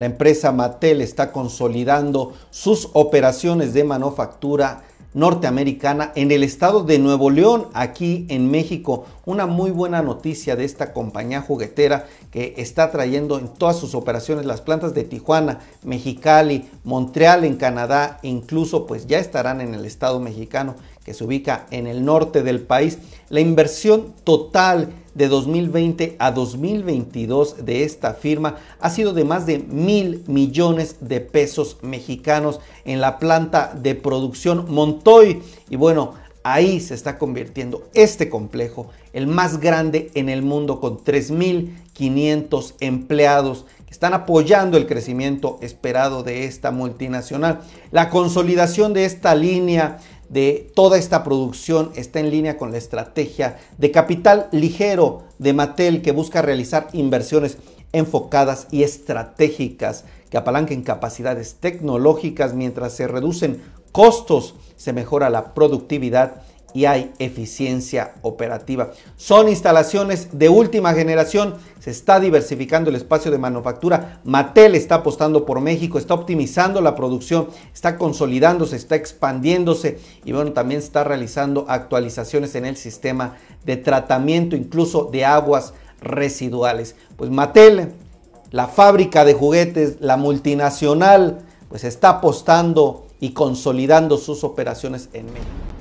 La empresa Mattel está consolidando sus operaciones de manufactura norteamericana en el estado de Nuevo León, aquí en México, una muy buena noticia de esta compañía juguetera que está trayendo en todas sus operaciones las plantas de Tijuana, Mexicali, Montreal en Canadá, e incluso pues ya estarán en el estado mexicano que se ubica en el norte del país. La inversión total de 2020 a 2022 de esta firma ha sido de más de mil millones de pesos mexicanos en la planta de producción Montoy. Y bueno, Ahí se está convirtiendo este complejo, el más grande en el mundo, con 3.500 empleados que están apoyando el crecimiento esperado de esta multinacional. La consolidación de esta línea de toda esta producción está en línea con la estrategia de capital ligero de Mattel que busca realizar inversiones enfocadas y estratégicas que apalanquen capacidades tecnológicas mientras se reducen costos, se mejora la productividad y hay eficiencia operativa. Son instalaciones de última generación, se está diversificando el espacio de manufactura, Mattel está apostando por México, está optimizando la producción, está consolidándose, está expandiéndose y bueno, también está realizando actualizaciones en el sistema de tratamiento incluso de aguas residuales. Pues Mattel, la fábrica de juguetes, la multinacional, pues está apostando y consolidando sus operaciones en México.